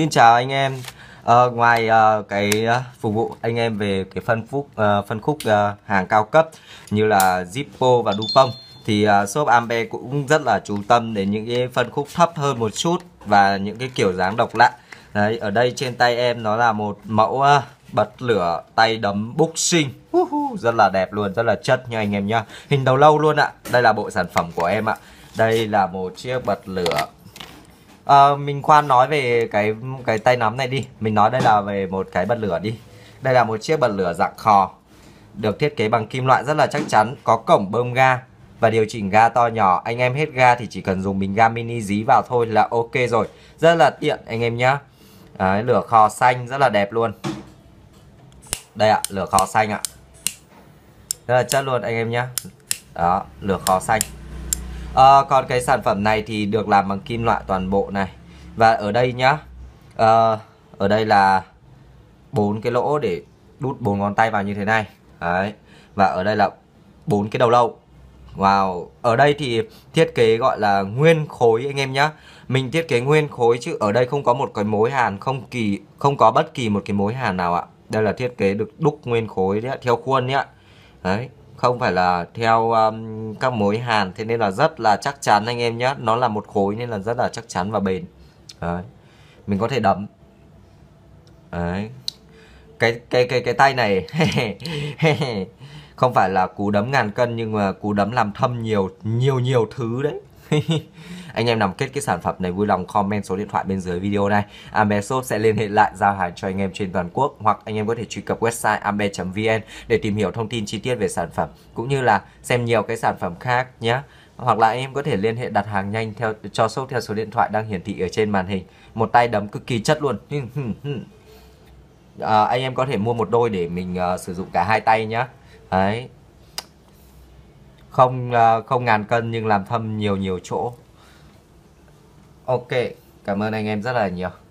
Xin chào anh em. À, ngoài à, cái à, phục vụ anh em về cái phân phúc à, phân khúc à, hàng cao cấp như là Zippo và Dupont thì à, shop Ambe cũng rất là chú tâm đến những cái phân khúc thấp hơn một chút và những cái kiểu dáng độc lạ. Đấy, ở đây trên tay em nó là một mẫu à, bật lửa tay đấm boxing uh, uh, rất là đẹp luôn rất là chất nha anh em nhá hình đầu lâu luôn ạ đây là bộ sản phẩm của em ạ đây là một chiếc bật lửa à, mình khoan nói về cái cái tay nắm này đi mình nói đây là về một cái bật lửa đi đây là một chiếc bật lửa dạng khò được thiết kế bằng kim loại rất là chắc chắn có cổng bơm ga và điều chỉnh ga to nhỏ anh em hết ga thì chỉ cần dùng bình ga mini dí vào thôi là ok rồi rất là tiện anh em nhá Đấy, lửa kho xanh rất là đẹp luôn đây ạ lửa kho xanh ạ rất là chất luôn anh em nhá đó lửa kho xanh à, còn cái sản phẩm này thì được làm bằng kim loại toàn bộ này và ở đây nhá à, ở đây là bốn cái lỗ để đút bốn ngón tay vào như thế này đấy và ở đây là bốn cái đầu lâu Wow, ở đây thì thiết kế gọi là nguyên khối anh em nhá. Mình thiết kế nguyên khối chứ ở đây không có một cái mối hàn không kỳ không có bất kỳ một cái mối hàn nào ạ. Đây là thiết kế được đúc nguyên khối đấy theo khuôn nhá Đấy không phải là theo um, các mối hàn thế nên là rất là chắc chắn anh em nhé nó là một khối nên là rất là chắc chắn và bền đấy. mình có thể đấm đấy cái cái cái cái tay này không phải là cú đấm ngàn cân nhưng mà cú đấm làm thâm nhiều nhiều nhiều thứ đấy anh em nào kết cái sản phẩm này vui lòng comment số điện thoại bên dưới video này Ameshop sẽ liên hệ lại giao hàng cho anh em trên toàn quốc hoặc anh em có thể truy cập website ambe.vn để tìm hiểu thông tin chi tiết về sản phẩm cũng như là xem nhiều cái sản phẩm khác nhé hoặc là anh em có thể liên hệ đặt hàng nhanh theo cho shop theo số điện thoại đang hiển thị ở trên màn hình một tay đấm cực kỳ chất luôn à, anh em có thể mua một đôi để mình uh, sử dụng cả hai tay nhé. đấy không ờ, không ngàn cân nhưng làm thâm nhiều nhiều chỗ ok cảm ơn anh em rất là nhiều